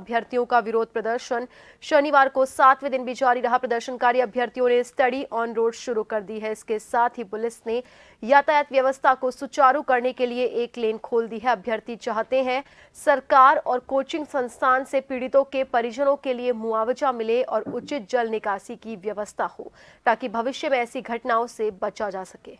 अभ्यर्थियों का विरोध प्रदर्शन शनिवार को सातवें दिन भी जारी रहा प्रदर्शनकारी अभ्यर्थियों ने स्टडी ऑन रोड शुरू कर दी है इसके साथ ही पुलिस ने यातायात व्यवस्था को सुचारू करने के लिए एक लेन खोल दी है अभ्यर्थी चाहते हैं सरकार और कोचिंग संस्थान से पीड़ितों के परिजनों के लिए मुआवजा मिले और उचित जल निकासी की व्यवस्था हो ताकि भविष्य में ऐसी घटनाओं से बचा जा सके